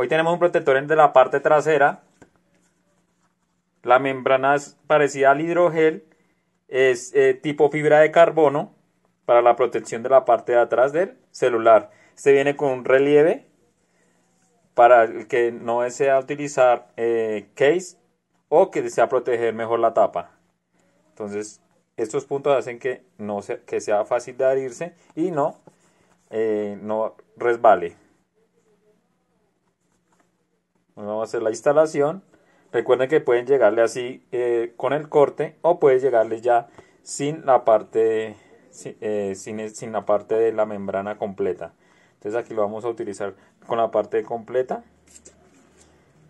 Hoy tenemos un protector en la parte trasera. La membrana es parecida al hidrogel. Es eh, tipo fibra de carbono para la protección de la parte de atrás del celular. Este viene con un relieve para el que no desea utilizar eh, case o que desea proteger mejor la tapa. Entonces, estos puntos hacen que, no sea, fácil de adherirse y no, eh, no resbale vamos a hacer la instalación. Recuerden que pueden llegarle así eh, con el corte o pueden llegarle ya sin la parte eh, e, la parte de la membrana completa. Entonces aquí lo vamos a utilizar con la parte completa.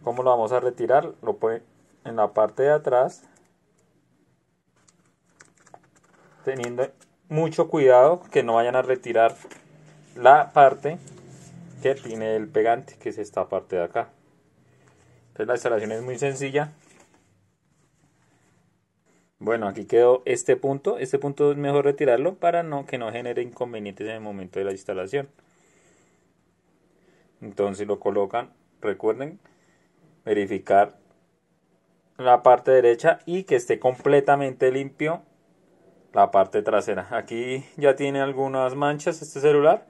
¿Cómo lo vamos a retirar? Lo pone en la parte de atrás. Teniendo mucho cuidado que no vayan a retirar la parte que tiene el pegante, que es esta parte de acá la instalación es muy sencilla. Bueno, aquí quedó este punto. Este punto es mejor retirarlo para no, que no genere inconvenientes en el momento de la instalación. Entonces lo colocan, recuerden, verificar la parte derecha y que esté completamente limpio la parte trasera. Aquí ya tiene algunas manchas este celular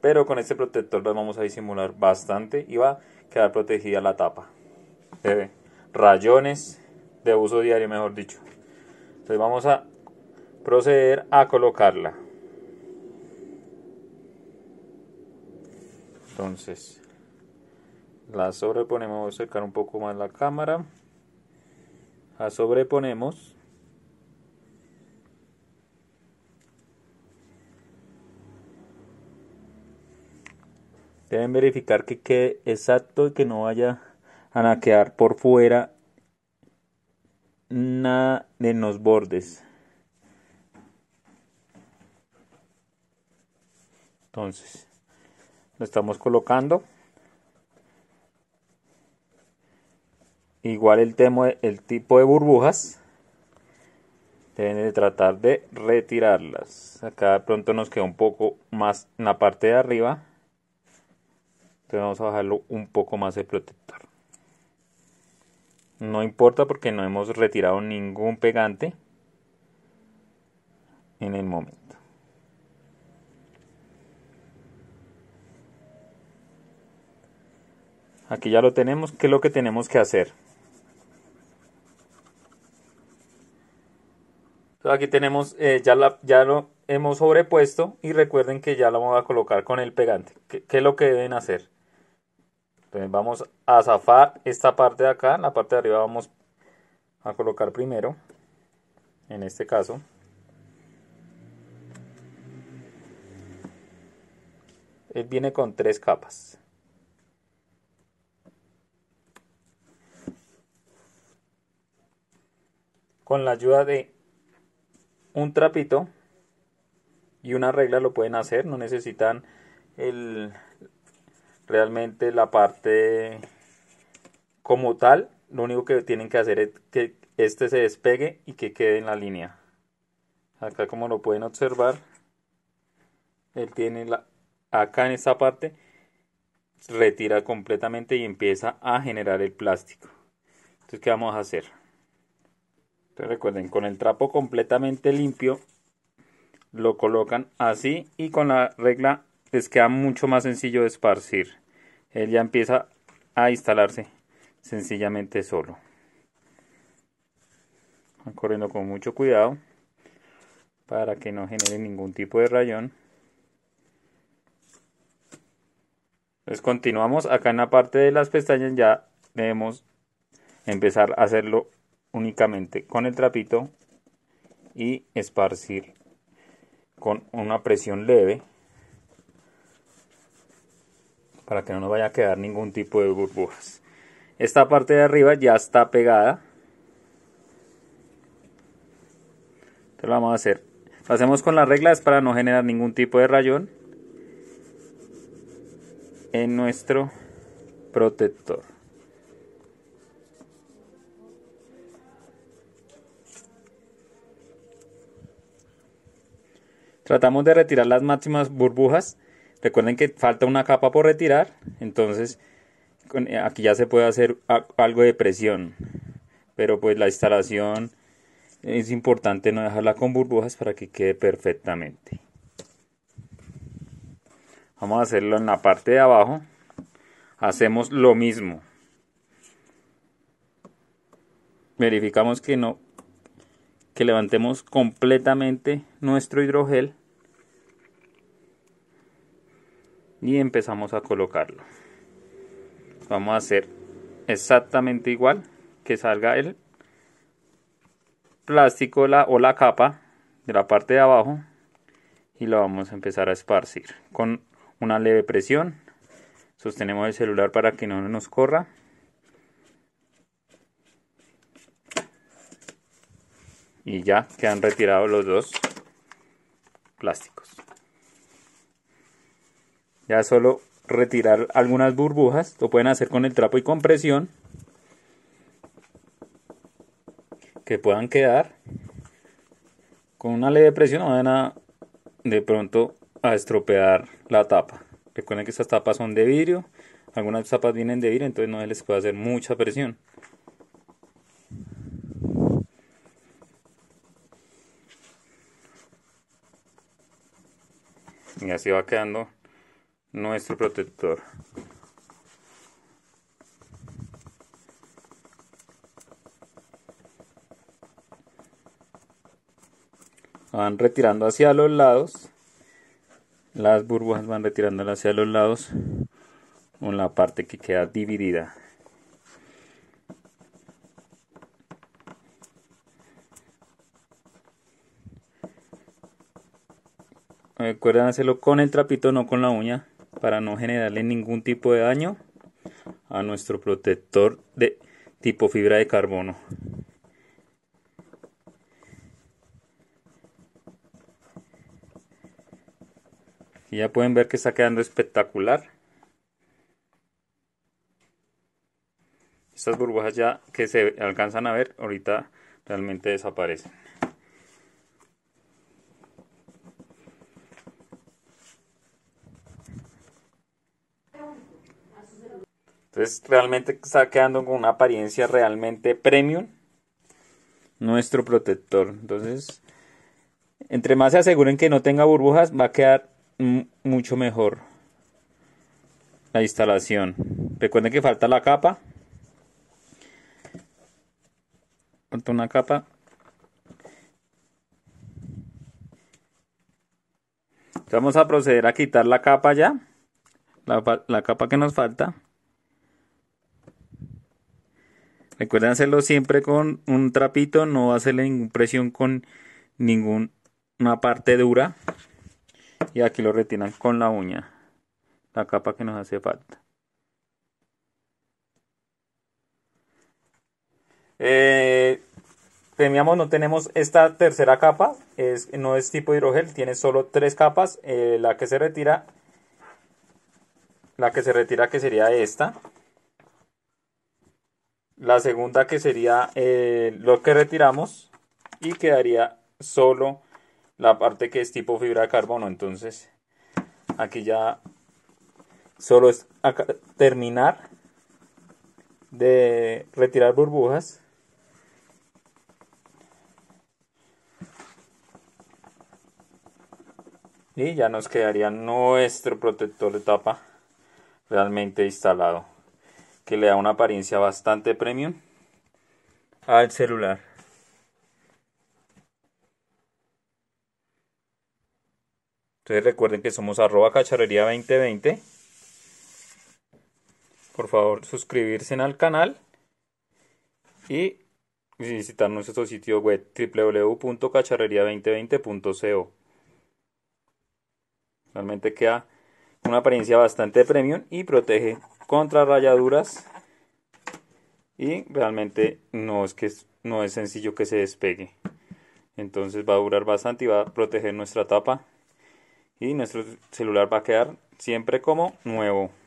pero con este protector lo pues, vamos a disimular bastante y va a quedar protegida la tapa de rayones de uso diario mejor dicho entonces vamos a proceder a colocarla entonces la sobreponemos voy a acercar un poco más la cámara la sobreponemos Deben verificar que quede exacto y que no vaya a quedar por fuera nada de los bordes. Entonces, lo estamos colocando. Igual el, tema, el tipo de burbujas. Deben tratar de retirarlas. Acá de pronto nos queda un poco más en la parte de arriba. Entonces vamos a bajarlo un poco más el protector. No importa porque no hemos retirado ningún pegante en el momento. Aquí ya lo tenemos. ¿Qué es lo que tenemos que hacer? aquí tenemos, eh, ya, ya lo hemos sobrepuesto y recuerden que ya lo vamos a colocar con el pegante. qué es lo que deben hacer? Entonces vamos a zafar esta parte de acá, la parte de arriba vamos a colocar primero, en este caso. Él viene con tres capas. Con la ayuda de un trapito y una regla lo pueden hacer, no necesitan el, realmente la parte como tal, lo único que tienen que hacer es que este se despegue y que quede en la línea. Acá como lo pueden observar, él tiene la, acá en esta parte, retira completamente y empieza a generar el plástico. Entonces, ¿qué vamos a hacer? recuerden, con el trapo completamente limpio, lo colocan así y con la regla les queda mucho más sencillo de esparcir. Él ya empieza a instalarse sencillamente solo. Van corriendo con mucho cuidado para que no genere ningún tipo de rayón. Entonces continuamos acá en la parte de las pestañas ya debemos empezar a hacerlo únicamente con el trapito y esparcir con una presión leve para que no nos vaya a quedar ningún tipo de burbujas. Esta parte de arriba ya está pegada. Entonces lo vamos a hacer. Lo hacemos con las reglas para no generar ningún tipo de rayón en nuestro protector. Tratamos de retirar las máximas burbujas Recuerden que falta una capa por retirar, entonces eh, aquí ya se puede hacer algo de presión, pero pues la instalación es importante no dejarla con burbujas para que quede perfectamente. Vamos a hacerlo en la parte de abajo. Hacemos lo mismo. Verificamos que no que levantemos completamente nuestro hidrogel y empezamos a colocarlo vamos a hacer exactamente igual que salga el plástico o la capa de la parte de abajo y lo vamos a empezar a esparcir con una leve presión sostenemos el celular para que no nos corra y ya quedan retirados los dos plásticos ya solo retirar algunas burbujas, lo pueden hacer con el trapo y con presión que puedan quedar con una leve presión no van a de pronto a estropear la tapa. Recuerden que estas tapas son de vidrio, algunas tapas vienen de vidrio, entonces no les puede hacer mucha presión. Y así va quedando nuestro protector. Van retirando hacia los lados. Las burbujas van retirándolas hacia los lados con la parte que queda dividida. Recuerden hacerlo con el trapito, no con la uña para no generarle ningún tipo de daño a nuestro protector de tipo fibra de carbono. ya pueden ver que está quedando espectacular. Estas burbujas ya que se alcanzan a ver ahorita realmente desaparecen. Entonces realmente está quedando con una apariencia realmente premium nuestro protector. Entonces, entre más se aseguren que no tenga burbujas, va a quedar mucho mejor la instalación. Recuerden que falta la capa. Falta una capa. Vamos a proceder a quitar la capa ya. La, la capa que nos falta. Recuerden hacerlo siempre con un trapito, no hacerle ninguna presión con ninguna parte dura. Y aquí lo retiran con la uña, la capa que nos hace falta. Eh, no tenemos esta tercera capa, no es tipo hidrogel, tiene solo tres capas, eh, la que se retira, la que se retira que sería esta, la segunda que sería eh, lo que retiramos y quedaría solo la parte que es tipo fibra de carbono. Entonces aquí ya solo es terminar de retirar burbujas. Y ya nos quedaría nuestro protector de tapa realmente instalado que le da una apariencia bastante premium al celular. Entonces recuerden que somos arroba cacharrería 2020. Por favor, suscribirse al canal y visitar nuestro sitio web www.cacharrería2020.co. Realmente queda una apariencia bastante premium y protege rayaduras y realmente no es que no es sencillo que se despegue. Entonces va a durar bastante y va a proteger nuestra tapa y nuestro celular va a quedar siempre como nuevo.